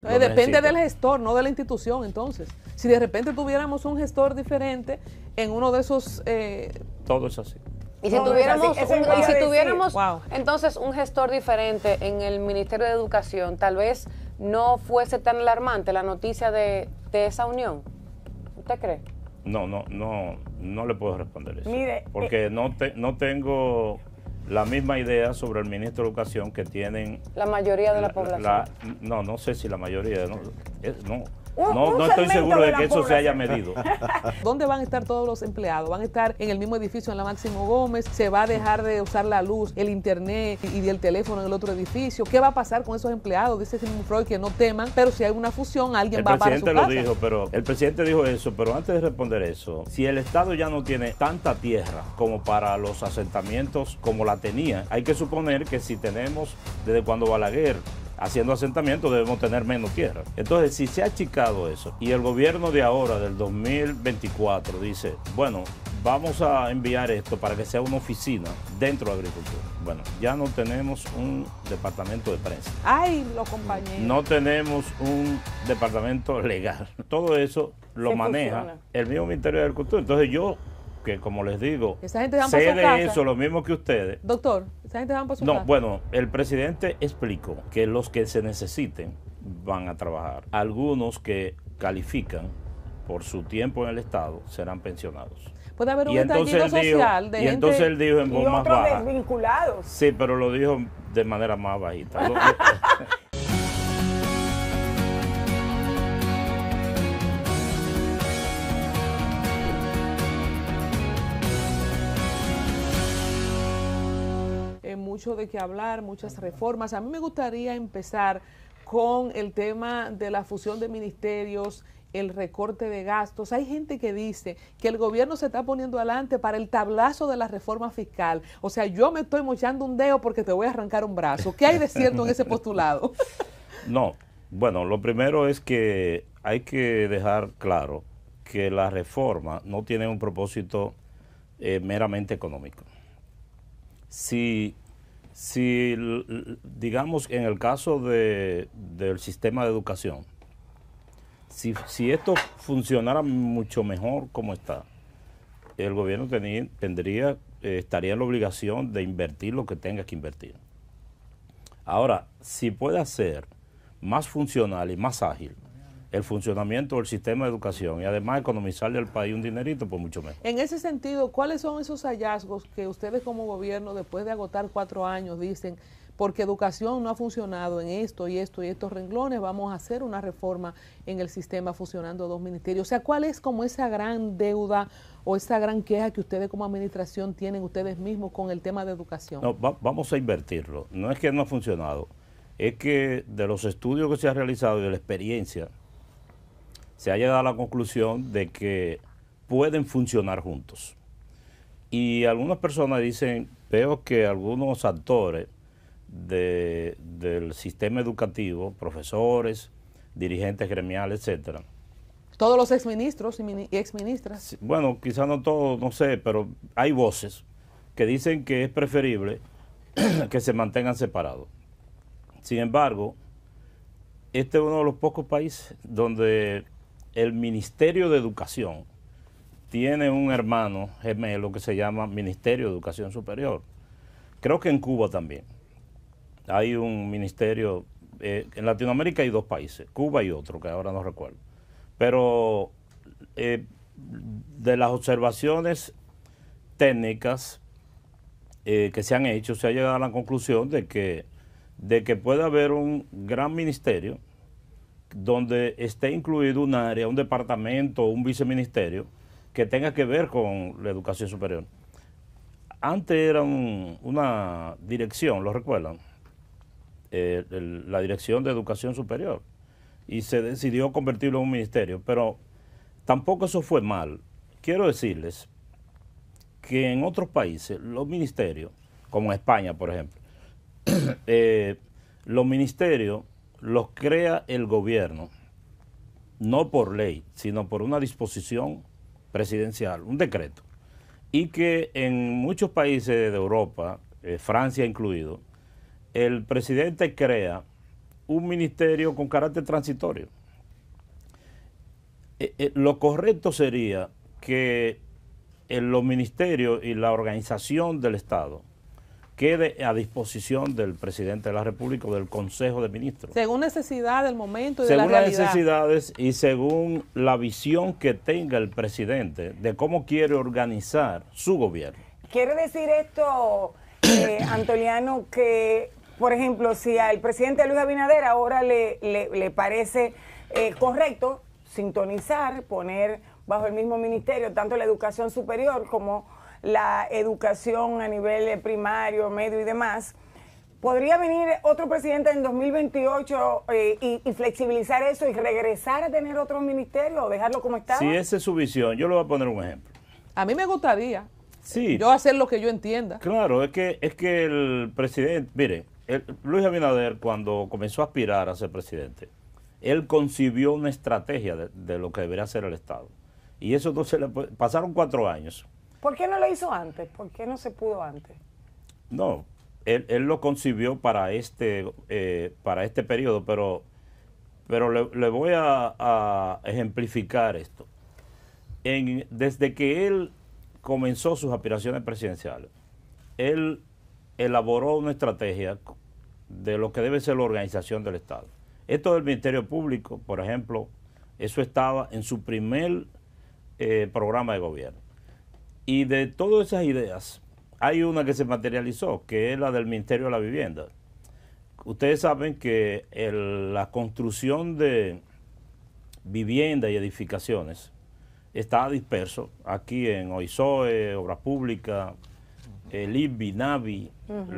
depende del gestor, no de la institución. Entonces, si de repente tuviéramos un gestor diferente en uno de esos. Eh, Todo es así. Y si tuviéramos, entonces un gestor diferente en el Ministerio de Educación, tal vez no fuese tan alarmante la noticia de, esa unión. ¿Usted cree? No, no, no, no le puedo responder eso. Mire, porque eh, no, te, no tengo la misma idea sobre el ministro de Educación que tienen... La mayoría de la, población. no, no sé si la mayoría, no no, no estoy seguro de, que eso se haya medido. ¿Dónde van a estar todos los empleados? ¿Van a estar en el mismo edificio en la Máximo Gómez? ¿Se va a dejar de usar la luz, el internet y el teléfono en el otro edificio? ¿Qué va a pasar con esos empleados? Dice Simon Freud que no teman, pero si hay una fusión, alguien va a El presidente lo dijo, pero el presidente dijo eso, pero antes de responder eso, si el Estado ya no tiene tanta tierra como para los asentamientos como la tenía, hay que suponer que si tenemos desde cuando Balaguer haciendo asentamiento debemos tener menos tierra. Entonces, si se ha achicado eso y el gobierno de ahora, del 2024, dice, bueno, vamos a enviar esto para que sea una oficina dentro de agricultura. Bueno, ya no tenemos un departamento de prensa. Ay, lo compañeros. No tenemos un departamento legal. Todo eso lo maneja el mismo Ministerio de Agricultura. Entonces yo como les digo, esa sé de eso lo mismo que ustedes. Doctor, esa gente va a su No, bueno, el presidente explicó que los que se necesiten van a trabajar. Algunos que califican por su tiempo en el Estado serán pensionados. Puede haber un estallido social de Y entonces él dijo en voz más baja. Sí, pero lo dijo de manera más bajita. mucho de qué hablar, muchas reformas. A mí me gustaría empezar con el tema de la fusión de ministerios, el recorte de gastos. Hay gente que dice que el gobierno se está poniendo adelante para el tablazo de la reforma fiscal. O sea, yo me estoy mochando un dedo porque te voy a arrancar un brazo. ¿Qué hay de cierto en ese postulado? no, bueno, lo primero es que hay que dejar claro que la reforma no tiene un propósito eh, meramente económico. Si si, digamos, en el caso de, del sistema de educación, si, si, esto funcionara mucho mejor como está, el gobierno tendría, eh, estaría en la obligación de invertir lo que tenga que invertir. Ahora, si puede ser más funcional y más ágil el funcionamiento del sistema de educación y además economizarle al país un dinerito, por pues, mucho menos. En ese sentido, ¿cuáles son esos hallazgos que ustedes como gobierno, después de agotar cuatro años, dicen, porque educación no ha funcionado en esto y esto y estos renglones, vamos a hacer una reforma en el sistema funcionando dos ministerios? O sea, ¿cuál es como esa gran deuda o esa gran queja que ustedes como administración tienen ustedes mismos con el tema de educación? No, vamos a invertirlo. No es que no ha funcionado, es que de los estudios que se han realizado y de la experiencia, se ha llegado a la conclusión de que pueden funcionar juntos. Y algunas personas dicen, veo que algunos actores del sistema educativo, profesores, dirigentes gremiales, etcétera, todos los exministros y exministras. Bueno, quizás no todos, no sé, pero hay voces que dicen que es preferible que se mantengan separados. Sin embargo, este es uno de los pocos países donde el Ministerio de Educación tiene un hermano gemelo que se llama Ministerio de Educación Superior. Creo que en Cuba también. Hay un ministerio, eh, en Latinoamérica hay dos países, Cuba y otro, que ahora no recuerdo. Pero eh, de las observaciones técnicas eh, que se han hecho, se ha llegado a la conclusión de que, de que puede haber un gran ministerio donde esté incluido un área, un departamento, un viceministerio que tenga que ver con la educación superior. Antes era una dirección, ¿lo recuerdan? Eh, la dirección de educación superior y se decidió convertirlo en un ministerio, pero tampoco eso fue mal. Quiero decirles que en otros países los ministerios, como en España por ejemplo, eh, los ministerios los crea el gobierno, no por ley, sino por una disposición presidencial, un decreto, y que en muchos países de Europa, eh, Francia incluido, el presidente crea un ministerio con carácter transitorio. Eh, eh, lo correcto sería que los ministerios y la organización del Estado quede a disposición del presidente de la República o del Consejo de Ministros. Según necesidad del momento y de la realidad. Según las necesidades y según la visión que tenga el presidente de cómo quiere organizar su gobierno. ¿Quiere decir esto, eh, Antoliano, que, por ejemplo, si al presidente Luis Abinader ahora le, le, parece eh, correcto sintonizar, poner bajo el mismo ministerio tanto la educación superior como la educación a nivel primario, medio y demás. ¿Podría venir otro presidente en 2028 eh, y, flexibilizar eso y regresar a tener otro ministerio o dejarlo como está? Si esa es su visión, yo le voy a poner un ejemplo. A mí me gustaría sí. Eh, yo hacer lo que yo entienda. Claro, es que, es que el presidente, mire, Luis Abinader cuando comenzó a aspirar a ser presidente, él concibió una estrategia de, lo que debería hacer el Estado. Y eso entonces le, pasaron cuatro años. ¿Por qué no lo hizo antes? ¿Por qué no se pudo antes? No, él, lo concibió para este, eh, para este periodo, pero, pero le, voy a, ejemplificar esto. desde que él comenzó sus aspiraciones presidenciales, él elaboró una estrategia de lo que debe ser la organización del Estado. Esto del Ministerio Público, por ejemplo, eso estaba en su primer eh, programa de gobierno. Y de todas esas ideas, hay una que se materializó, que es la del Ministerio de la Vivienda. Ustedes saben que la construcción de vivienda y edificaciones está disperso aquí en OISOE, Obras pública, el eh, IBI, NAVI,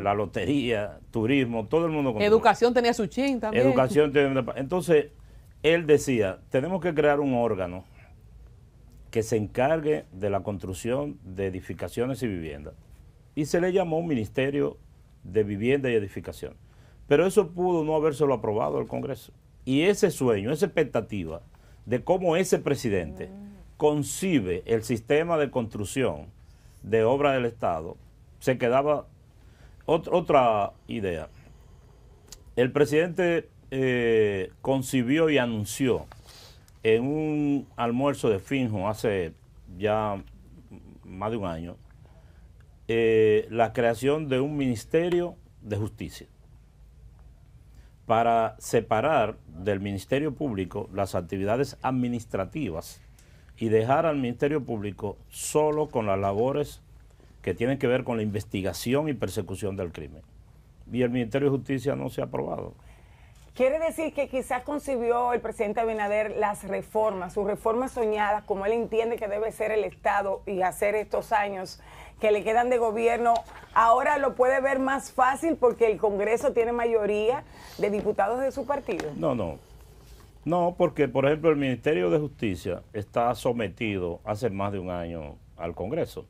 la lotería, turismo, todo el mundo. Educación tenía su chin también. Educación tenía... Entonces, él decía, tenemos que crear un órgano que se encargue de la construcción de edificaciones y viviendas. Y se le llamó Ministerio de Vivienda y Edificación. Pero eso pudo no habérselo aprobado el Congreso. Y ese sueño, esa expectativa de cómo ese presidente concibe el sistema de construcción de obra del Estado, se quedaba otra idea. El presidente eh, concibió y anunció en un almuerzo de Finjo hace ya más de un año, eh, la creación de un ministerio de justicia para separar del Ministerio Público las actividades administrativas y dejar al Ministerio Público solo con las labores que tienen que ver con la investigación y persecución del crimen. Y el Ministerio de Justicia no se ha aprobado. Quiere decir que quizás concibió el presidente Abinader las reformas, sus reformas soñadas, como él entiende que debe ser el Estado y hacer estos años que le quedan de gobierno, ahora lo puede ver más fácil porque el Congreso tiene mayoría de diputados de su partido. No, no. No, porque por ejemplo el Ministerio de Justicia está sometido hace más de un año al Congreso.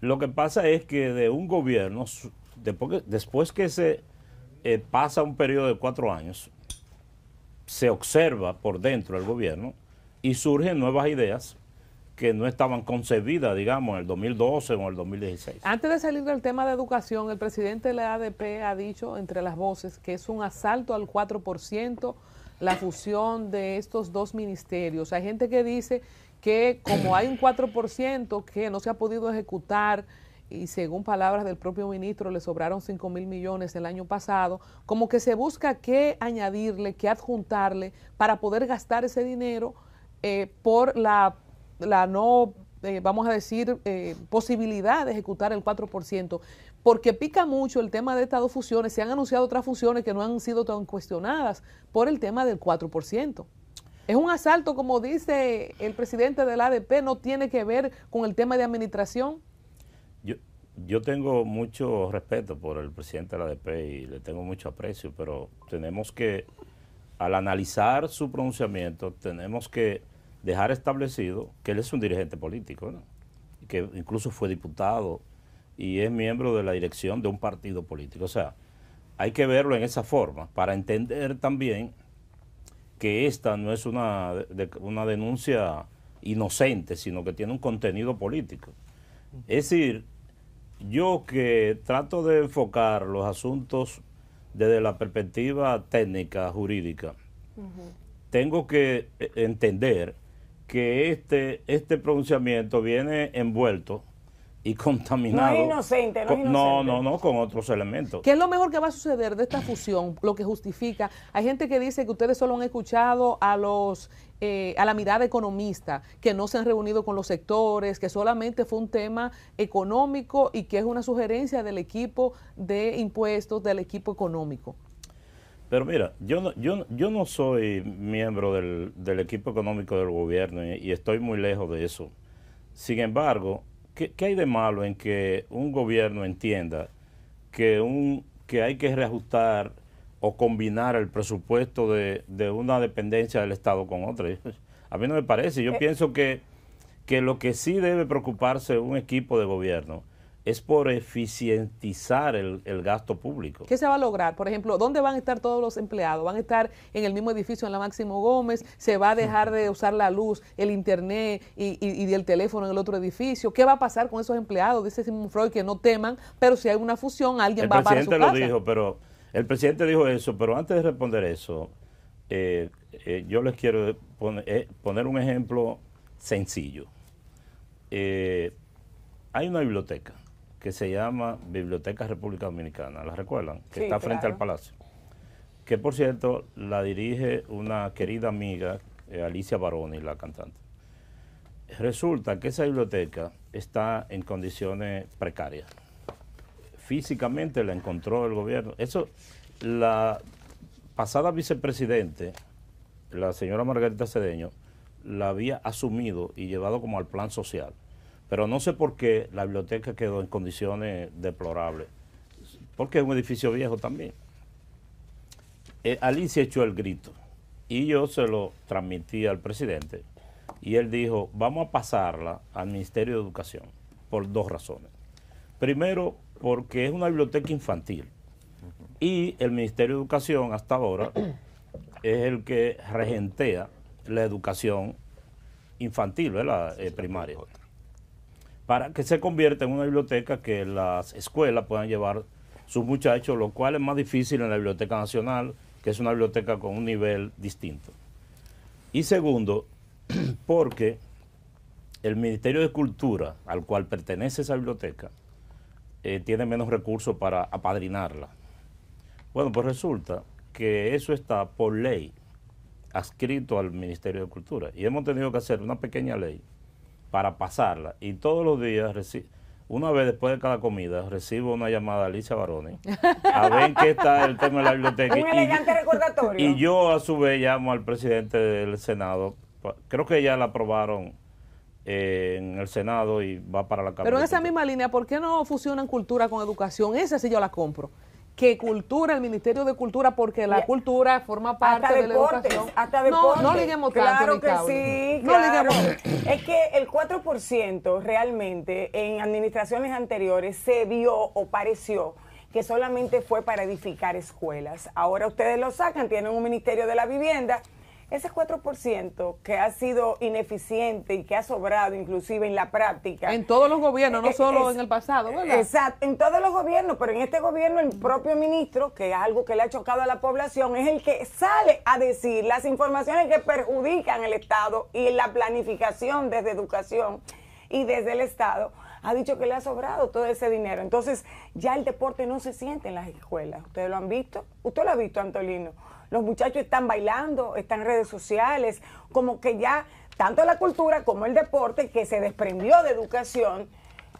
Lo que pasa es que de un gobierno, después que se eh, pasa un periodo de cuatro años, se observa por dentro del gobierno y surgen nuevas ideas que no estaban concebidas, digamos, en el 2012 o en el 2016. Antes de salir del tema de educación, el presidente de la ADP ha dicho entre las voces que es un asalto al 4% la fusión de estos dos ministerios. Hay gente que dice que como hay un 4% que no se ha podido ejecutar, y según palabras del propio ministro le sobraron 5 mil millones el año pasado, como que se busca qué añadirle, qué adjuntarle para poder gastar ese dinero eh, por la, la no, eh, vamos a decir, eh, posibilidad de ejecutar el 4%, porque pica mucho el tema de estas dos fusiones, se han anunciado otras funciones que no han sido tan cuestionadas por el tema del 4%. Es un asalto, como dice el presidente del ADP, no tiene que ver con el tema de administración yo tengo mucho respeto por el presidente de la dp y le tengo mucho aprecio, pero tenemos que, al analizar su pronunciamiento, tenemos que dejar establecido que él es un dirigente político, que incluso fue diputado y es miembro de la dirección de un partido político. O sea, hay que verlo en esa forma para entender también que esta no es una, una denuncia inocente, sino que tiene un contenido político. Es decir, yo que trato de enfocar los asuntos desde la perspectiva técnica, jurídica, tengo que eh, entender que este, este pronunciamiento viene envuelto y contaminado. No inocente, no No, no, no, con otros elementos. ¿Qué es lo mejor que va a suceder de esta fusión? Lo que justifica. Hay gente que dice que ustedes solo han escuchado a los eh, a la mirada economista, que no se han reunido con los sectores, que solamente fue un tema económico y que es una sugerencia del equipo de impuestos, del equipo económico. Pero mira, yo no, yo, yo no soy miembro del, equipo económico del gobierno y estoy muy lejos de eso. Sin embargo, ¿Qué, hay de malo en que un gobierno entienda que, un, que hay que reajustar o combinar el presupuesto de, una dependencia del Estado con otra? A mí no me parece. Yo eh. pienso que, que lo que sí debe preocuparse un equipo de gobierno es por eficientizar el, gasto público. ¿Qué se va a lograr? Por ejemplo, ¿dónde van a estar todos los empleados? ¿Van a estar en el mismo edificio en la Máximo Gómez? ¿Se va a dejar de usar la luz, el internet y, y, el teléfono en el otro edificio? ¿Qué va a pasar con esos empleados? Dice Simón Freud que no teman, pero si hay una fusión, alguien va a pasar su casa. El presidente lo dijo, pero el presidente dijo eso, pero antes de responder eso, eh, eh, yo les quiero eh, poner un ejemplo sencillo. hay una biblioteca que se llama Biblioteca República Dominicana, ¿la recuerdan? Que está frente al Palacio. Que por cierto la dirige una querida amiga, eh, Alicia Baroni, la cantante. Resulta que esa biblioteca está en condiciones precarias. Físicamente la encontró el gobierno. Eso, la pasada vicepresidente, la señora Margarita Cedeño, la había asumido y llevado como al plan social. Pero no sé por qué la biblioteca quedó en condiciones deplorables. Porque es un edificio viejo también. Eh, Alicia echó el grito y yo se lo transmití al presidente. Y él dijo, vamos a pasarla al Ministerio de Educación por dos razones. Primero, porque es una biblioteca infantil. Y el Ministerio de Educación hasta ahora es el que regentea la educación infantil, ¿verdad? Eh, primaria para que se convierta en una biblioteca que las escuelas puedan llevar sus muchachos, lo cual es más difícil en la Biblioteca Nacional, que es una biblioteca con un nivel distinto. Y segundo, porque el Ministerio de Cultura, al cual pertenece esa biblioteca, eh, tiene menos recursos para apadrinarla. Bueno, pues resulta que eso está por ley adscrito al Ministerio de Cultura y hemos tenido que hacer una pequeña ley para pasarla. Y todos los días una vez después de cada comida recibo una llamada a Alicia Baroni a ver qué está el tema de la biblioteca. y, yo a su vez llamo al presidente del Senado. Creo que ya la aprobaron eh, en el Senado y va para la Cámara. Pero en esa misma línea, ¿por qué no fusionan cultura con educación? Esa sí yo la compro que cultura, el Ministerio de Cultura, porque la cultura forma parte hasta de Hasta No, no liguemos tanto, Claro que sí, Es que el 4% realmente en administraciones anteriores se vio o pareció que solamente fue para edificar escuelas. Ahora ustedes lo sacan, tienen un Ministerio de la Vivienda ese 4% que ha sido ineficiente y que ha sobrado inclusive en la práctica. En todos los gobiernos, no eh, solo en el pasado, ¿verdad? Exacto, en todos los gobiernos, pero en este gobierno el propio ministro, que es algo que le ha chocado a la población, es el que sale a decir las informaciones que perjudican el Estado y la planificación desde educación y desde el Estado ha dicho que le ha sobrado todo ese dinero. Entonces, ya el deporte no se siente en las escuelas. Ustedes lo han visto. Usted lo ha visto, Antolino los muchachos están bailando, están en redes sociales, como que ya tanto la cultura como el deporte que se desprendió de educación,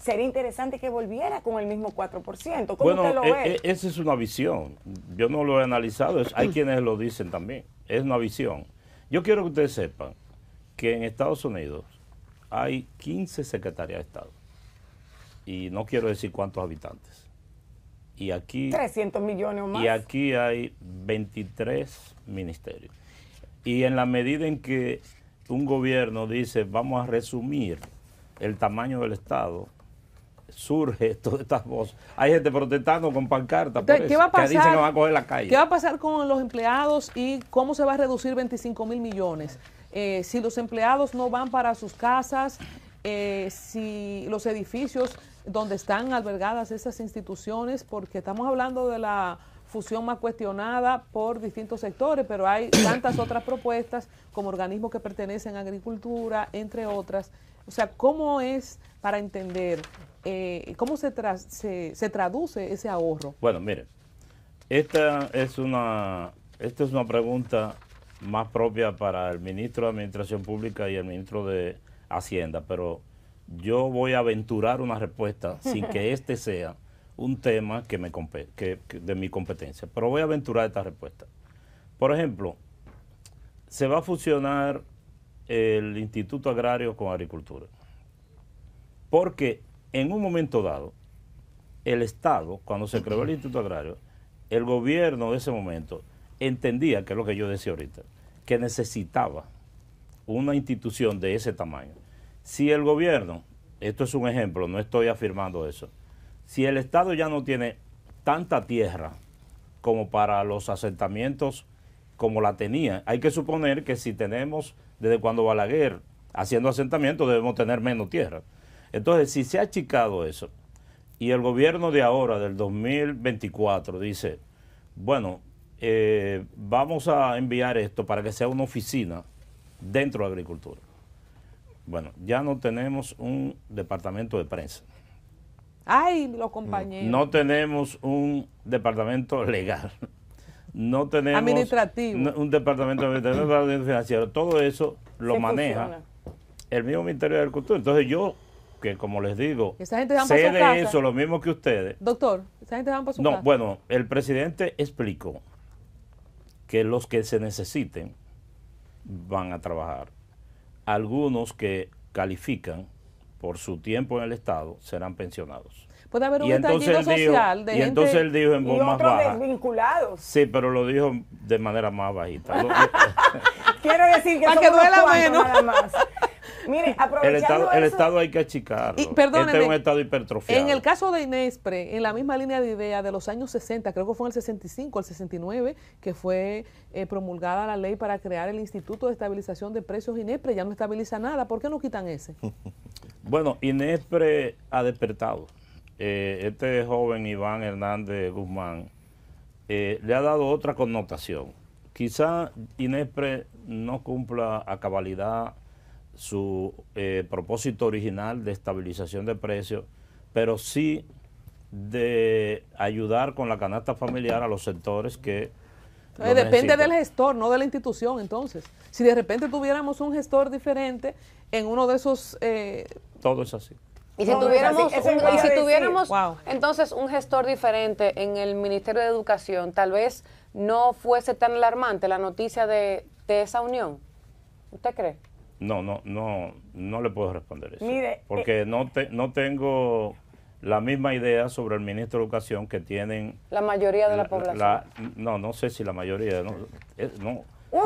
sería interesante que volviera con el mismo 4%. ¿Cómo bueno, eh, eh, esa es una visión. Yo no lo he analizado, hay quienes lo dicen también. Es una visión. Yo quiero que ustedes sepan que en Estados Unidos hay 15 secretarias de Estado. Y no quiero decir cuántos habitantes. Y aquí... Y aquí hay 23 ministerios. Y en la medida en que un gobierno dice, vamos a resumir el tamaño del Estado, surge todas estas voces. Hay gente protestando con pancartas ¿qué va a pasar, la ¿Qué va a pasar con los empleados y cómo se va a reducir 25 mil millones? Eh, si los empleados no van para sus casas, eh, si los edificios donde están albergadas esas instituciones, porque estamos hablando de la fusión más cuestionada por distintos sectores, pero hay tantas otras propuestas como organismos que pertenecen a agricultura, entre otras. O sea, ¿cómo es para entender, eh, cómo se, se, se, traduce ese ahorro? Bueno, mire, esta es una, esta es una pregunta más propia para el ministro de Administración Pública y el ministro de Hacienda, pero yo voy a aventurar una respuesta sin que este sea un tema que me de mi competencia, pero voy a aventurar esta respuesta. Por ejemplo, se va a fusionar el Instituto Agrario con Agricultura, porque en un momento dado, el Estado, cuando se creó el Instituto Agrario, el gobierno de ese momento entendía, que es lo que yo decía ahorita, que necesitaba una institución de ese tamaño si el gobierno, esto es un ejemplo, no estoy afirmando eso, si el Estado ya no tiene tanta tierra como para los asentamientos como la tenía, hay que suponer que si tenemos desde cuando Balaguer haciendo asentamientos debemos tener menos tierra. Entonces, si se ha achicado eso y el gobierno de ahora, del 2024, dice, bueno, eh, vamos a enviar esto para que sea una oficina dentro de agricultura. Bueno, ya no tenemos un departamento de prensa. Ay, los compañeros. No tenemos un departamento legal. No tenemos administrativo. un departamento de financiero. Todo eso lo maneja el mismo Ministerio de Agricultura. Entonces yo, que como les digo, sé de eso lo mismo que ustedes. Doctor, esa gente van su No, bueno, el presidente explicó que los que se necesiten van a trabajar algunos que califican por su tiempo en el Estado serán pensionados. Puede haber un estallido social dijo, de Y gente entonces él dijo en voz más baja. Sí, pero lo dijo de manera más bajita. Quiero decir que, Para que duela Nada más. Mire, el estado, hay que achicarlo. este un estado hipertrofiado. En el caso de Inespre, en la misma línea de idea de los años 60, creo que fue en el 65, el 69, que fue eh, promulgada la ley para crear el Instituto de Estabilización de Precios Inespre, ya no estabiliza nada. ¿Por qué no quitan ese? bueno, Inespre ha despertado. Eh, este joven Iván Hernández Guzmán eh, le ha dado otra connotación. Quizá Inespre no cumpla a cabalidad su eh, propósito original de estabilización de precios, pero sí de ayudar con la canasta familiar a los sectores que... Eh, depende del gestor, no de la institución, entonces. Si de repente tuviéramos un gestor diferente en uno de esos... Eh, Todo es así. Y si tuviéramos, entonces un gestor diferente en el Ministerio de Educación, tal vez no fuese tan alarmante la noticia de, de esa unión. ¿Usted cree? No, no, no, no le puedo responder eso. Mire, porque eh, no, no tengo la misma idea sobre el ministro de Educación que tienen... La mayoría de la, población. no, no sé si la mayoría, no,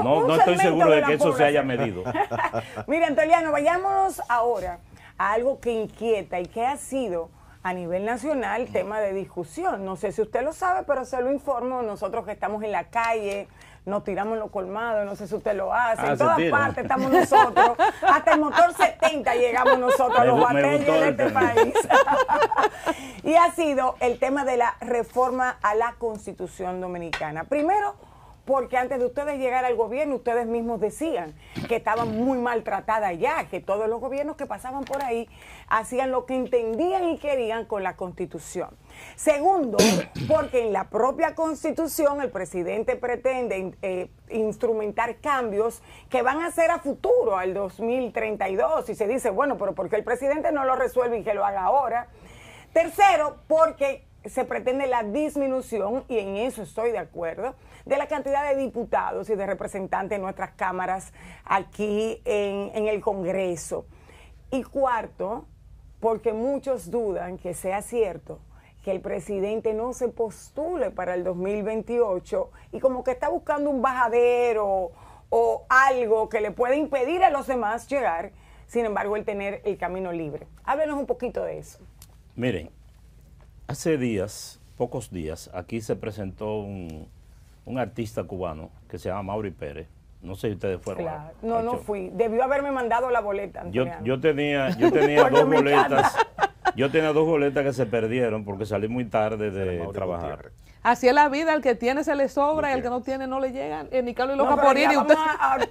no, estoy seguro de, que eso se haya medido. Mira, Antoliano, vayámonos ahora a algo que inquieta y que ha sido a nivel nacional tema de discusión. No sé si usted lo sabe, pero se lo informo nosotros que estamos en la calle, nos tiramos los colmados, no sé si usted lo hace, ah, en todas partes estamos nosotros, hasta el motor 70 llegamos nosotros, a los batallos de este país. y ha sido el tema de la reforma a la Constitución Dominicana. Primero, porque antes de ustedes llegar al gobierno, ustedes mismos decían que estaban muy maltratadas ya, que todos los gobiernos que pasaban por ahí hacían lo que entendían y querían con la constitución. Segundo, porque en la propia constitución el presidente pretende eh, instrumentar cambios que van a ser a futuro, al 2032, y se dice, bueno, pero porque el presidente no lo resuelve y que lo haga ahora. Tercero, porque se pretende la disminución, y en eso estoy de acuerdo, de la cantidad de diputados y de representantes en nuestras cámaras aquí en, en el Congreso. Y cuarto, porque muchos dudan que sea cierto que el presidente no se postule para el 2028 y como que está buscando un bajadero o algo que le pueda impedir a los demás llegar, sin embargo, el tener el camino libre. Háblenos un poquito de eso. Miren, Hace días, pocos días, aquí se presentó un, artista cubano que se llama Mauri Pérez. No sé si ustedes fueron. Claro. no, no fui. Debió haberme mandado la boleta. Yo, yo, tenía, yo tenía dos boletas. Yo tenía dos boletas que se perdieron porque salí muy tarde de trabajar. Así es la vida, el que tiene se le sobra y al que no tiene no le llega. Eh, ni Carlos y loca no, por ir. Y usted...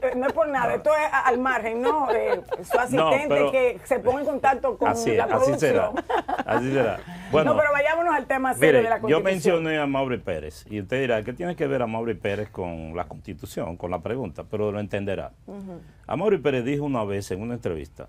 Eh, no es por nada, esto es al margen, ¿no? Eh, su asistente que se ponga en contacto con la producción. Así será, así será. Bueno, no, pero vayámonos al tema serio de la Constitución. Yo mencioné a Mauri Pérez y usted dirá, ¿qué tiene que ver a Mauri Pérez con la Constitución, con la pregunta? Pero lo entenderá. A Mauri Pérez dijo una vez en una entrevista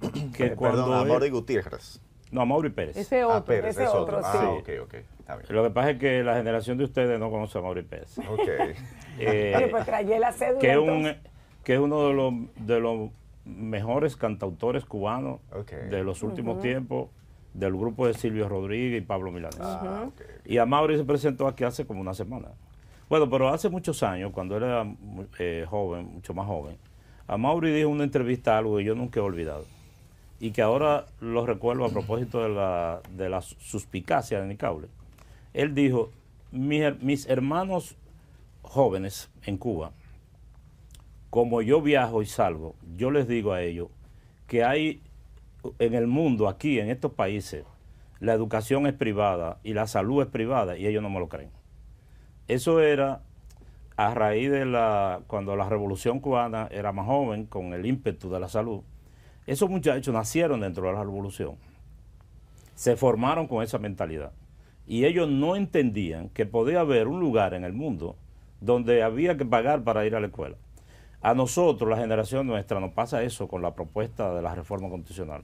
que eh, cuando... Perdón, él, a Mauri Gutiérrez. No, a Mauri Pérez. Ese otro, ah, ese, otro. Ah, sí. ok, Lo que pasa es que la generación de ustedes no conoce a Mauri Pérez. Ok. Eh, pues la cédula. Que, que es uno de los, mejores cantautores cubanos de los últimos tiempos, del grupo de Silvio Rodríguez y Pablo Milanes. Ah, y a Mauri se presentó aquí hace como una semana. Bueno, pero hace muchos años, cuando él era eh, joven, mucho más joven, a Mauri dijo una entrevista algo que yo nunca he olvidado y que ahora lo recuerdo a propósito de la, de suspicacia de Nicaule. Él dijo, mis, mis hermanos jóvenes en Cuba, como yo viajo y salgo, yo les digo a ellos que hay en el mundo, aquí, en estos países, la educación es privada y la salud es privada y ellos no me lo creen. Eso era a raíz de la, cuando la revolución cubana era más joven, con el ímpetu de la salud, esos muchachos nacieron dentro de la revolución, se formaron con esa mentalidad y ellos no entendían que podía haber un lugar en el mundo donde había que pagar para ir a la escuela. A nosotros, la generación nuestra, nos pasa eso con la propuesta de la reforma constitucional.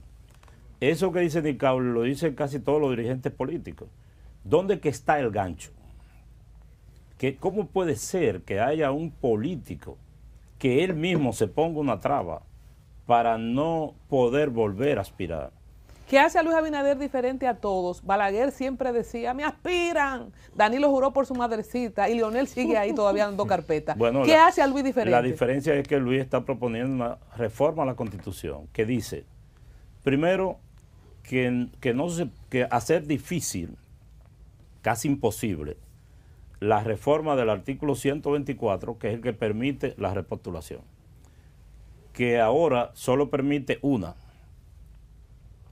Eso que dice Nicolás lo dicen casi todos los dirigentes políticos. ¿Dónde que está el gancho? ¿Cómo puede ser que haya un político que él mismo se ponga una traba para no poder volver a aspirar. ¿Qué hace a Luis Abinader diferente a todos? Balaguer siempre decía, me aspiran. Danilo juró por su madrecita y Leonel sigue ahí todavía dando carpeta. ¿Qué hace a Luis diferente? La diferencia es que Luis está proponiendo una reforma a la Constitución que dice, primero, que, no que hacer difícil, casi imposible, la reforma del artículo 124, que es el que permite la repostulación que ahora solo permite una,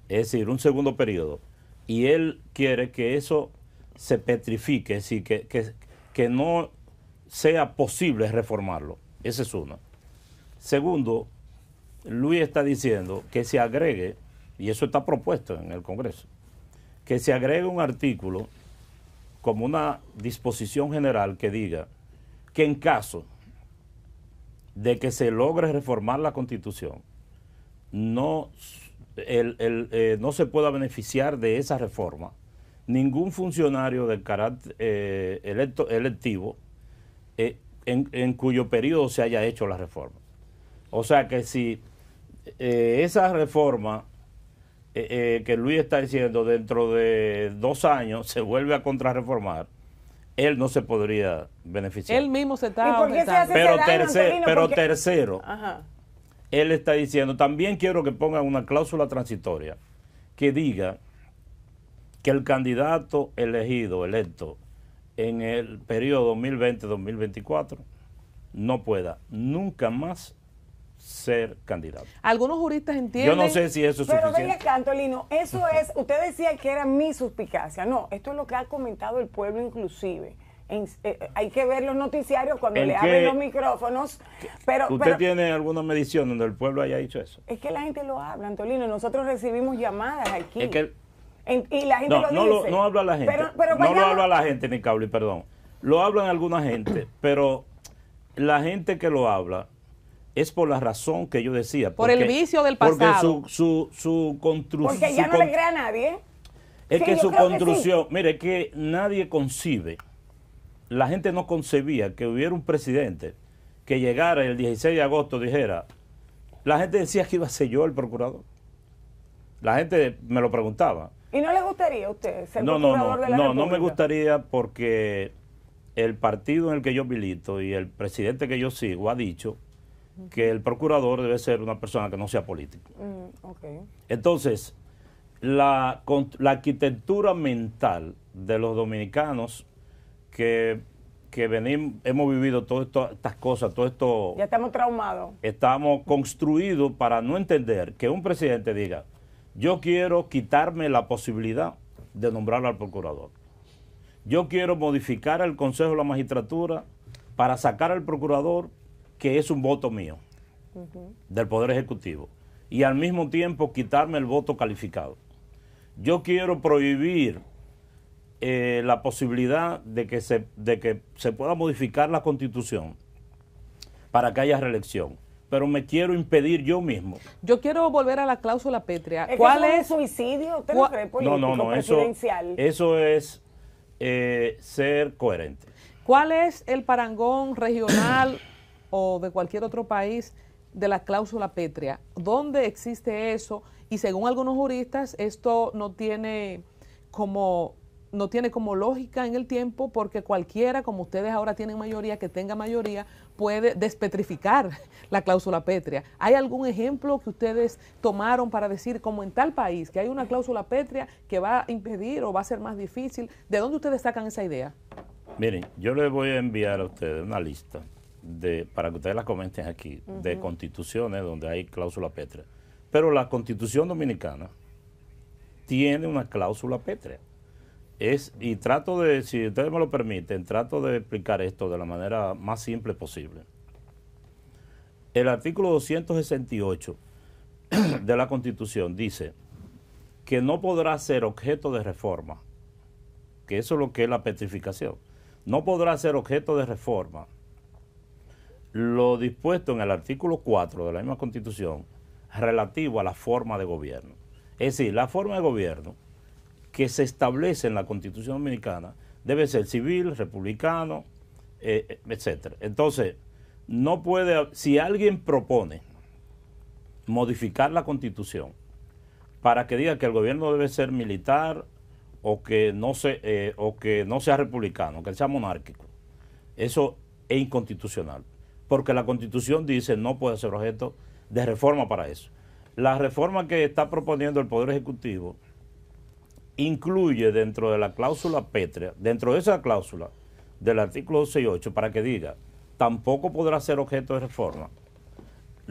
es decir, un segundo periodo. Y él quiere que eso se petrifique, es decir, que, que, no sea posible reformarlo. Ese es uno. Segundo, Luis está diciendo que se agregue, y eso está propuesto en el Congreso, que se agregue un artículo como una disposición general que diga que en caso de que se logre reformar la constitución, no, eh, no se pueda beneficiar de esa reforma ningún funcionario de carácter eh, electo, electivo eh, en, en, cuyo periodo se haya hecho la reforma. O sea que si esa reforma que Luis está diciendo dentro de dos años se vuelve a contrarreformar, él no se podría beneficiar. Él mismo se está. pero, pero tercero, él está diciendo, también quiero que pongan una cláusula transitoria que diga que el candidato elegido, electo en el periodo 2020-2024, no pueda nunca más ser candidato. Algunos juristas entienden. Yo no sé si eso es Pero suficiente. Pero Cantolino, eso es, usted decía que era mi suspicacia. No, esto es lo que ha comentado el pueblo inclusive. Eh, eh, hay que ver los noticiarios cuando le abren los micrófonos. Pero, ¿Usted tiene alguna medición donde el pueblo haya dicho eso? Es que la gente lo habla, Antolino. Nosotros recibimos llamadas aquí. y la gente lo dice. no habla la gente. no lo habla la gente, cable. perdón. Lo hablan alguna gente, pero la gente que lo habla es por la razón que yo decía. Por el vicio del pasado. Porque su, su, su construcción. Porque ya no le crea a nadie. Es que su construcción. Mire, es Mire, que nadie concibe. La gente no concebía que hubiera un presidente que llegara el 16 de agosto dijera. La gente decía que iba a ser yo el procurador. La gente me lo preguntaba. ¿Y no le gustaría a usted ser no, no, no, No, no me gustaría porque el partido en el que yo milito y el presidente que yo sigo ha dicho que el procurador debe ser una persona que no sea político. Mm, Entonces, la, arquitectura mental de los dominicanos que, venimos, hemos vivido todas estas cosas, todo esto... Ya estamos traumados. Estamos construidos para no entender que un presidente diga, yo quiero quitarme la posibilidad de nombrar al procurador. Yo quiero modificar el Consejo de la Magistratura para sacar al procurador que es un voto mío del Poder Ejecutivo y al mismo tiempo quitarme el voto calificado. Yo quiero prohibir eh, la posibilidad de que, se, de que se pueda modificar la constitución para que haya reelección pero me quiero impedir yo mismo. Yo quiero volver a la cláusula pétrea. ¿Cuál es? suicidio? no no, no, Eso, es eh, ser coherente. ¿Cuál es el parangón regional o de cualquier otro país de la cláusula pétrea. ¿Dónde existe eso? Y según algunos juristas, esto no tiene como no tiene como lógica en el tiempo porque cualquiera, como ustedes ahora tienen mayoría, que tenga mayoría, puede despetrificar la cláusula pétrea. ¿Hay algún ejemplo que ustedes tomaron para decir, como en tal país, que hay una cláusula pétrea que va a impedir o va a ser más difícil? ¿De dónde ustedes sacan esa idea? Miren, yo les voy a enviar a ustedes una lista para que ustedes la comenten aquí, de constituciones donde hay cláusula pétrea. Pero la constitución dominicana tiene una cláusula pétrea. Es, y trato de, si ustedes me lo permiten, trato de explicar esto de la manera más simple posible. El artículo 268 de la Constitución dice que no podrá ser objeto de reforma, que eso es lo que es la petrificación, no podrá ser objeto de reforma lo dispuesto en el artículo 4 de la misma Constitución relativo a la forma de gobierno. Es decir, la forma de gobierno que se establece en la Constitución Dominicana debe ser civil, republicano, eh, eh, etcétera etc. Entonces, no puede, si alguien propone modificar la Constitución para que diga que el gobierno debe ser militar o que no, eh, o que no sea republicano, que sea monárquico, eso es inconstitucional porque la Constitución dice no puede ser objeto de reforma para eso. La reforma que está proponiendo el Poder Ejecutivo incluye dentro de la cláusula pétrea, dentro de esa cláusula del artículo 8, para que diga, tampoco podrá ser objeto de reforma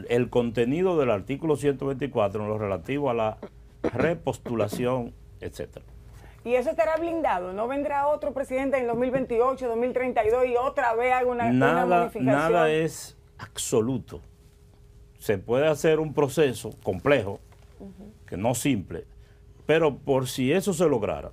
el contenido del artículo 124 en lo relativo a la repostulación, etcétera. Y eso estará blindado. No vendrá otro presidente en 2028, 2032 y otra vez alguna una modificación. Nada es absoluto. Se puede hacer un proceso complejo, que no simple, pero por si eso se lograra,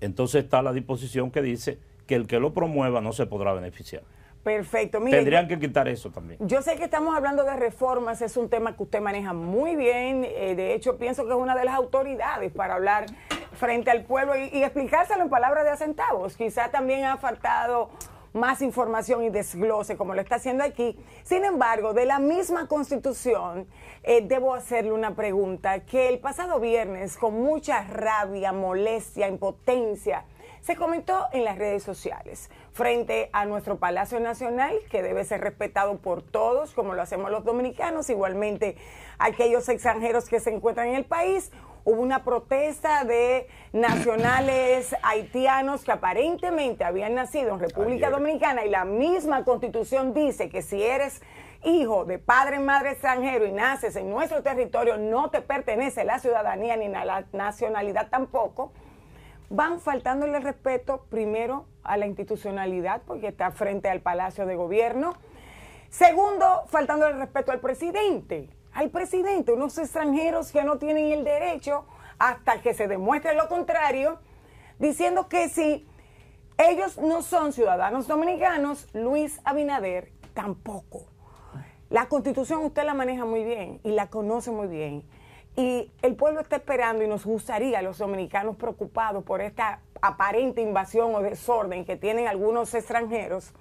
entonces está la disposición que dice que el que lo promueva no se podrá beneficiar. Perfecto. Tendrían que quitar eso también. Yo sé que estamos hablando de reformas, es un tema que usted maneja muy bien. Eh, de hecho, pienso que es una de las autoridades para hablar frente al pueblo y, explicárselo en palabras de centavos. Quizá también ha faltado más información y desglose como lo está haciendo aquí. Sin embargo, de la misma constitución, eh, debo hacerle una pregunta que el pasado viernes, con mucha rabia, molestia, impotencia, se comentó en las redes sociales frente a nuestro Palacio Nacional, que debe ser respetado por todos, como lo hacemos los dominicanos, igualmente aquellos extranjeros que se encuentran en el país, hubo una protesta de nacionales haitianos que aparentemente habían nacido en República Dominicana y la misma constitución dice que si eres hijo de padre y madre extranjero y naces en nuestro territorio, no te pertenece la ciudadanía ni la nacionalidad tampoco, van faltándole el respeto primero a la institucionalidad porque está frente al Palacio de Gobierno. Segundo, faltando el respeto al presidente, al presidente, unos extranjeros que no tienen el derecho hasta que se demuestre lo contrario, diciendo que si ellos no son ciudadanos dominicanos, Luis Abinader tampoco. La constitución usted la maneja muy bien y la conoce muy bien. Y el pueblo está esperando y nos gustaría a los dominicanos preocupados por esta aparente invasión o desorden que tienen algunos extranjeros,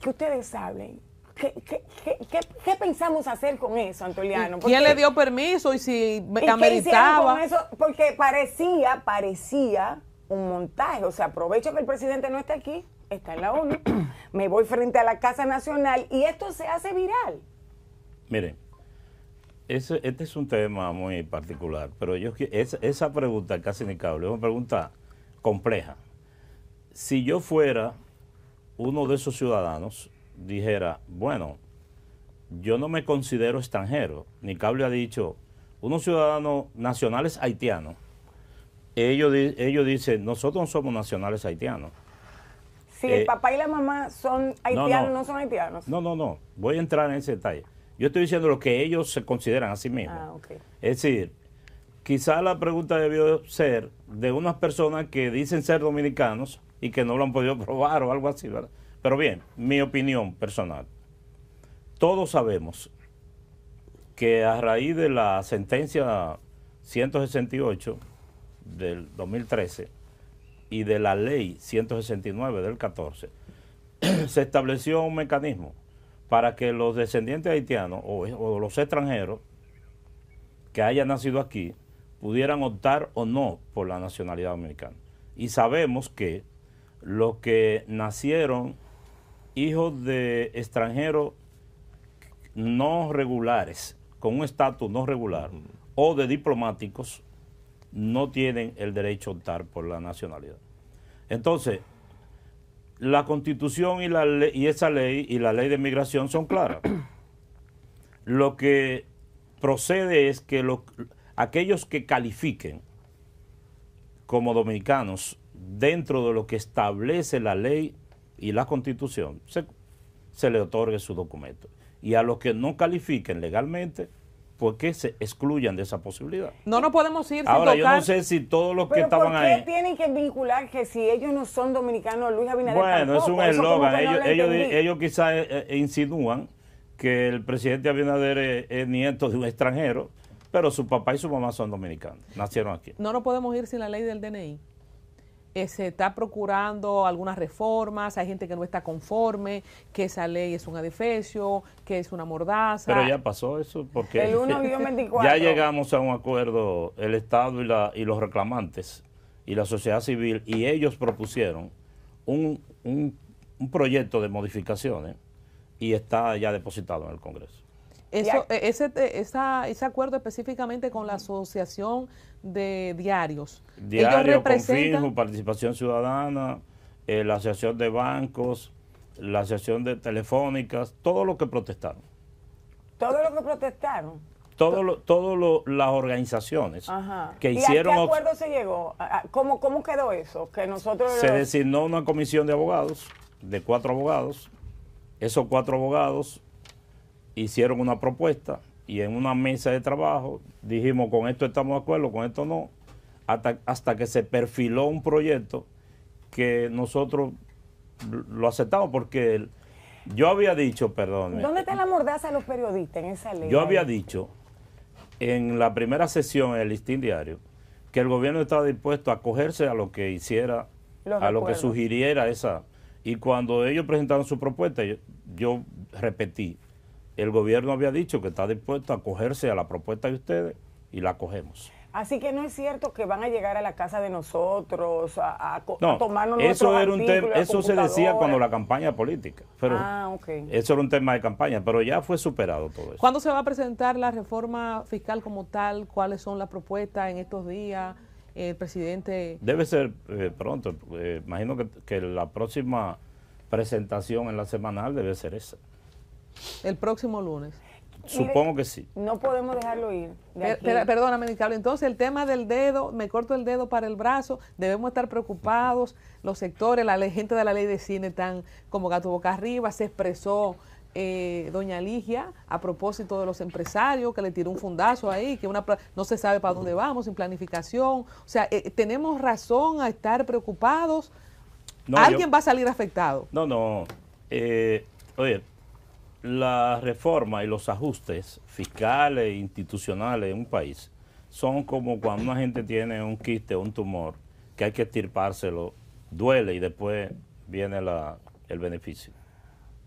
que ustedes hablen ¿Qué, pensamos hacer con eso, Antoliano? ¿Quién le dio permiso y si me ameritaba? Porque parecía, parecía un montaje. O sea, aprovecho que el presidente no está aquí, está en la ONU, me voy frente a la Casa Nacional y esto se hace viral. Mire, este es un tema muy particular, pero yo esa, esa pregunta casi ni cabe. es una pregunta compleja. Si yo fuera uno de esos ciudadanos dijera, bueno, yo no me considero extranjero. ni Nicable ha dicho, unos ciudadanos nacionales haitianos, ellos, ellos dicen, nosotros no somos nacionales haitianos. Si el eh, papá y la mamá son haitianos, no, son haitianos. No, no, no. Voy a entrar en ese detalle. Yo estoy diciendo lo que ellos se consideran a sí mismos. Ah, es decir, quizá la pregunta debió ser de unas personas que dicen ser dominicanos y que no lo han podido probar o algo así, ¿verdad? Pero bien, mi opinión personal. Todos sabemos que a raíz de la sentencia 168 del 2013 y de la ley 169 del 14, se estableció un mecanismo para que los descendientes haitianos o, los extranjeros que hayan nacido aquí pudieran optar o no por la nacionalidad dominicana. Y sabemos que los que nacieron hijos de extranjeros no regulares, con un estatus no regular, o de diplomáticos, no tienen el derecho a optar por la nacionalidad. Entonces, la constitución y, esa ley y la ley de migración son claras. Lo que procede es que aquellos que califiquen como dominicanos dentro de lo que establece la ley y la Constitución, se, se le otorgue su documento. Y a los que no califiquen legalmente, ¿por qué se excluyan de esa posibilidad? No nos podemos ir Ahora, sin tocar. yo no sé si todos los que estaban ahí... ¿por qué tienen que vincular que si ellos no son dominicanos, Luis Abinader Bueno, es un eslogan. Ellos, ellos, ellos quizás eh, eh, insinúan que el presidente Abinader es, es nieto de un extranjero, pero su papá y su mamá son dominicanos, nacieron aquí. No nos podemos ir sin la ley del DNI. Eh, se está procurando algunas reformas, hay gente que no está conforme, que esa ley es un adefesio, que es una mordaza. Pero ya pasó eso, porque ya llegamos a un acuerdo, el Estado y, la, y los reclamantes y la sociedad civil, y ellos propusieron un proyecto de modificaciones y está ya depositado en el Congreso. E, ese, e, esa, ese acuerdo específicamente con la Asociación de Diarios. Diario, con Participación Ciudadana, eh, la Asociación de Bancos, la Asociación de Telefónicas, todo lo que protestaron. ¿Todo lo que protestaron? Todas todo las organizaciones que hicieron... ¿Y a qué acuerdo se llegó? ¿Cómo, ¿Cómo quedó eso? Que nosotros... Se designó una comisión de abogados, de cuatro abogados. Esos cuatro abogados hicieron una propuesta y en una mesa de trabajo dijimos con esto estamos de acuerdo, con esto no, hasta, hasta que se perfiló un proyecto que nosotros lo aceptamos porque yo había dicho, perdón. ¿Dónde está la mordaza de los periodistas en esa ley? Yo había dicho en la primera sesión en el listín diario que el gobierno estaba dispuesto a acogerse a lo que hiciera, a lo que sugiriera esa. Y cuando ellos presentaron su propuesta, yo repetí, el gobierno había dicho que está dispuesto a acogerse a la propuesta de ustedes y la acogemos. Así que no es cierto que van a llegar a la casa de nosotros a, a, tomarnos eso era un Eso se decía cuando la campaña política. Pero ah, okay. Eso era un tema de campaña, pero ya fue superado todo eso. ¿Cuándo se va a presentar la reforma fiscal como tal? ¿Cuáles son las propuestas en estos días? El presidente... Debe ser eh, pronto. Eh, imagino que la próxima presentación en la semanal debe ser esa. El próximo lunes. Supongo que sí. No podemos dejarlo ir. Perdón, perdóname, Entonces, el tema del dedo, me corto el dedo para el brazo, debemos estar preocupados. Los sectores, la gente de la ley de cine están como gato boca arriba. Se expresó eh, doña Ligia a propósito de los empresarios, que le tiró un fundazo ahí, que una no se sabe para dónde vamos, sin planificación. O sea, eh, tenemos razón a estar preocupados. Alguien va a salir afectado. No, no. Eh, oye la reforma y los ajustes fiscales e institucionales en un país son como cuando una gente tiene un quiste o un tumor que hay que estirpárselo, duele y después viene la, el beneficio.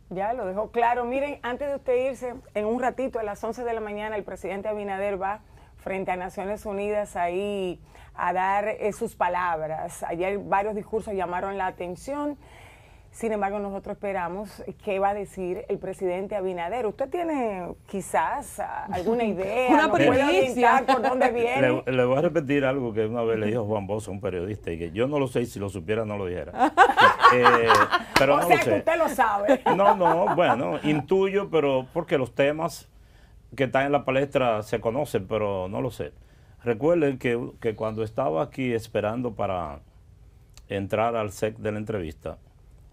Ya lo dejó claro. Miren, antes de usted irse, en un ratito, a las 11 de la mañana, el presidente Abinader va frente a Naciones Unidas ahí a dar eh, sus palabras. Ayer varios discursos llamaron la atención. Sin embargo, nosotros esperamos qué va a decir el presidente Abinader. ¿Usted tiene quizás ah, alguna idea? Una ¿no por dónde viene? Le, voy a repetir algo que una vez le dijo Juan Bosa, un periodista, y que yo no lo sé y si lo supiera no lo dijera. Eh, pero no sé. usted lo sabe. No, no, bueno, intuyo, pero porque los temas que están en la palestra se conocen, pero no lo sé. Recuerden que, que cuando estaba aquí esperando para entrar al SEC de la entrevista,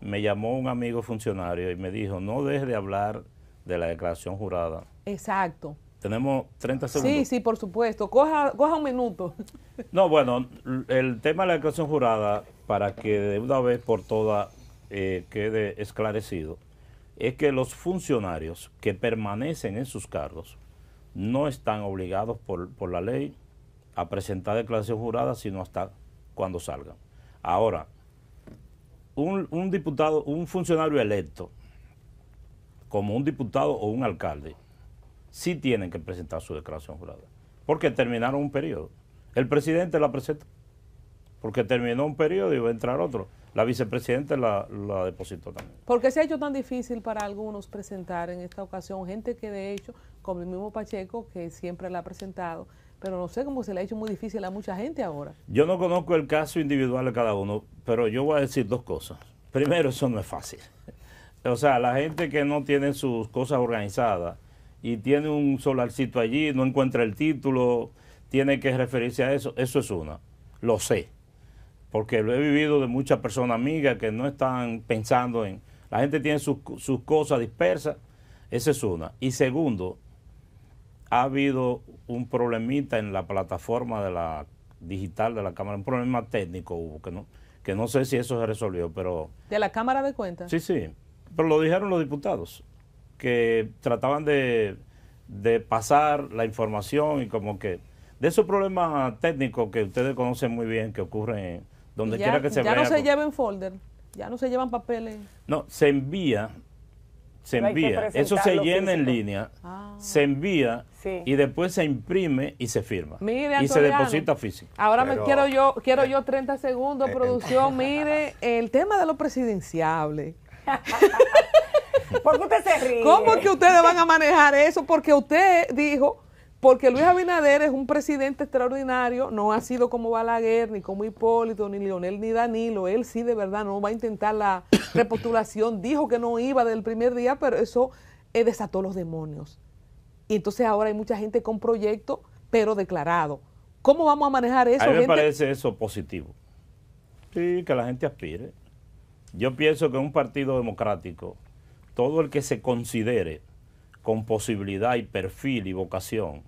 me llamó un amigo funcionario y me dijo, no deje de hablar de la declaración jurada. Exacto. Tenemos 30 segundos. Sí, sí, por supuesto. Coja, un minuto. No, bueno, el tema de la declaración jurada, para que de una vez por todas eh, quede esclarecido, es que los funcionarios que permanecen en sus cargos no están obligados por, por la ley a presentar declaración jurada, sino hasta cuando salgan. Ahora, un, diputado, un funcionario electo, como un diputado o un alcalde, sí tienen que presentar su declaración jurada. Porque terminaron un periodo. El presidente la presenta. Porque terminó un periodo y va a entrar otro. La vicepresidenta la, la depositó también. ¿Por qué se ha hecho tan difícil para algunos presentar en esta ocasión gente que de hecho, como el mismo Pacheco, que siempre la ha presentado, pero no sé cómo se le ha hecho muy difícil a mucha gente ahora. Yo no conozco el caso individual de cada uno, pero yo voy a decir dos cosas. Primero, eso no es fácil. O sea, la gente que no tiene sus cosas organizadas y tiene un solarcito allí, no encuentra el título, tiene que referirse a eso, eso es una. Lo sé, porque lo he vivido de muchas personas amigas que no están pensando en... La gente tiene sus, cosas dispersas, esa es una. Y segundo, ha habido un problemita en la plataforma de la digital de la Cámara, un problema técnico hubo, que no, que no sé si eso se resolvió, pero... ¿De la Cámara de Cuentas? Sí, sí, pero lo dijeron los diputados, que trataban de, pasar la información y como que... De esos problemas técnicos que ustedes conocen muy bien, que ocurren donde quiera que se vea. Ya no se pues. lleven folder, ya no se llevan papeles. No, se envía se envía, eso se llena en línea, ah. se envía y después se imprime y se firma. y se deposita físico. Ahora me quiero yo, eh, quiero yo 30 segundos, eh, producción, mire, el tema de lo presidenciable. ¿Por qué usted se ríe? ¿Cómo que ustedes van a manejar eso? Porque usted dijo porque Luis Abinader es un presidente extraordinario, no ha sido como Balaguer, ni como Hipólito, ni Leonel, ni Danilo. Él sí de verdad no va a intentar la repostulación. Dijo que no iba del primer día, pero eso eh, desató los demonios. Y entonces ahora hay mucha gente con proyecto, pero declarado. ¿Cómo vamos a manejar eso? A mí me parece eso positivo. Sí, que la gente aspire. Yo pienso que un partido democrático, todo el que se considere con posibilidad y perfil y vocación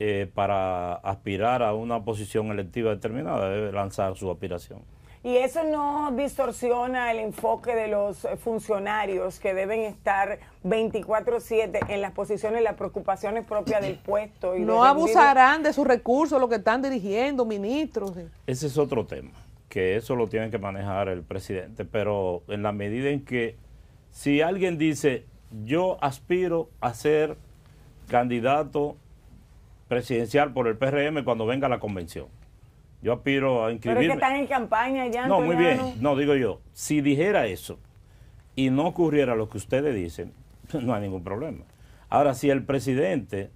eh, para aspirar a una posición electiva determinada, debe lanzar su aspiración. Y eso no distorsiona el enfoque de los funcionarios que deben estar 24/7 en las posiciones, las preocupaciones propias del puesto. no abusarán de sus recursos, lo que están dirigiendo, ministros. Ese es otro tema, que eso lo tiene que manejar el presidente, pero en la medida en que si alguien dice, yo aspiro a ser candidato presidencial por el PRM cuando venga la convención. Yo aspiro a inscribirme. Pero es que están en campaña ya. No, muy bien. No, digo yo, si dijera eso y no ocurriera lo que ustedes dicen, no hay ningún problema. Ahora, si el presidente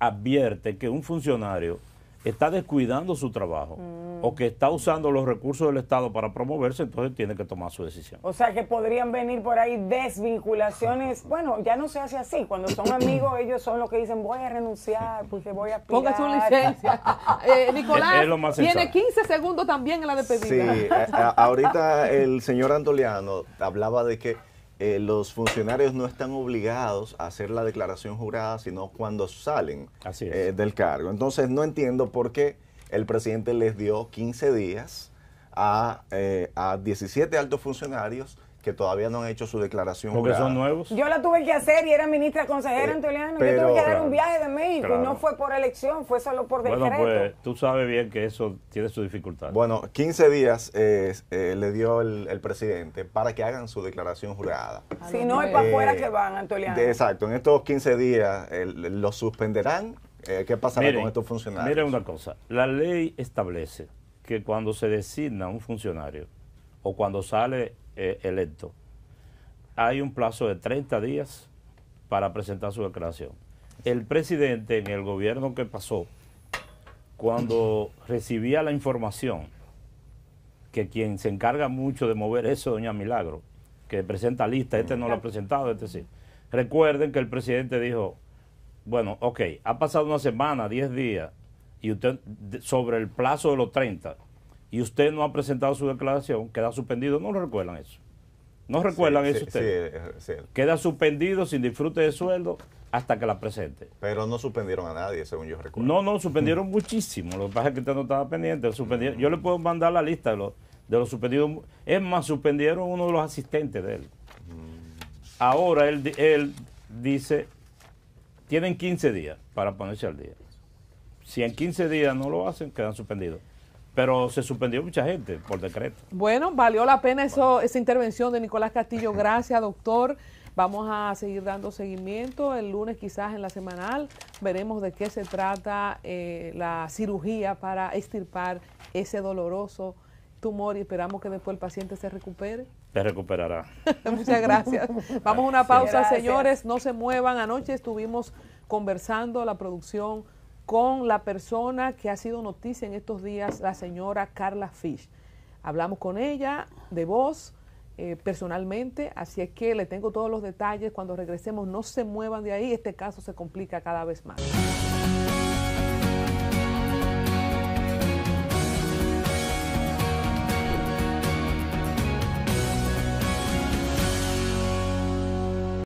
advierte que un funcionario está descuidando su trabajo o que está usando los recursos del Estado para promoverse, entonces tiene que tomar su decisión. O sea que podrían venir por ahí desvinculaciones. bueno, ya no se hace así. Cuando son amigos, ellos son los que dicen voy a renunciar pues, porque voy a... Ponga su licencia. Eh, Nicolás, tiene 15 segundos también en la despedida. Sí, eh, ahorita el señor Andoliano hablaba de que eh, los funcionarios no están obligados a hacer la declaración jurada, sino cuando salen eh, del cargo. Entonces no entiendo por qué el presidente les dio 15 días a, eh, a 17 altos funcionarios que todavía no han hecho su declaración. Porque son nuevos. Yo la tuve que hacer y era ministra consejera eh, Yo tuve que dar un viaje de México y no fue por elección, fue solo por decreto. Bueno, pues tú sabes bien que eso tiene su dificultad. Bueno, 15 días eh, le dio el, presidente para que hagan su declaración jurada. Si no, es para eh, afuera que van, Antoliano. exacto, en estos 15 días los suspenderán. ¿Qué pasará con estos funcionarios? Miren una cosa, la ley establece que cuando se designa un funcionario o cuando sale eh, electo, hay un plazo de 30 días para presentar su declaración. El presidente en el gobierno que pasó, cuando recibía la información, que quien se encarga mucho de mover eso, doña Milagro, que presenta lista, este no lo ha presentado, este sí. Recuerden que el presidente dijo, bueno, ok, ha pasado una semana, 10 días, y usted sobre el plazo de los 30, y usted no ha presentado su declaración, queda suspendido. No lo recuerdan eso. No recuerdan eso sí, queda suspendido sin disfrute de sueldo hasta que la presente. Pero no suspendieron a nadie, según yo recuerdo. No, no, suspendieron muchísimo. Lo que pasa es que usted no estaba pendiente. Mm. Yo le puedo mandar la lista de los, de los suspendidos. Es más, suspendieron uno de los asistentes de él. Mm. Ahora él, él dice, tienen 15 días para ponerse al día. Si en 15 días no lo hacen, quedan suspendidos. Pero se suspendió mucha gente por decreto. Bueno, valió la pena eso, esa intervención de Nicolás Castillo. Gracias, doctor. Vamos a seguir dando seguimiento. El lunes quizás en la semanal veremos de qué se trata eh, la cirugía para extirpar ese doloroso tumor y esperamos que después el paciente se recupere. Se recuperará. Muchas gracias. Vamos a una pausa, señores. No se muevan. Anoche estuvimos conversando la producción con la persona que ha sido noticia en estos días, la señora Carla Fish. Hablamos con ella de voz, eh, personalmente, así es que le tengo todos los detalles. Cuando regresemos, no se muevan de ahí, este caso se complica cada vez más.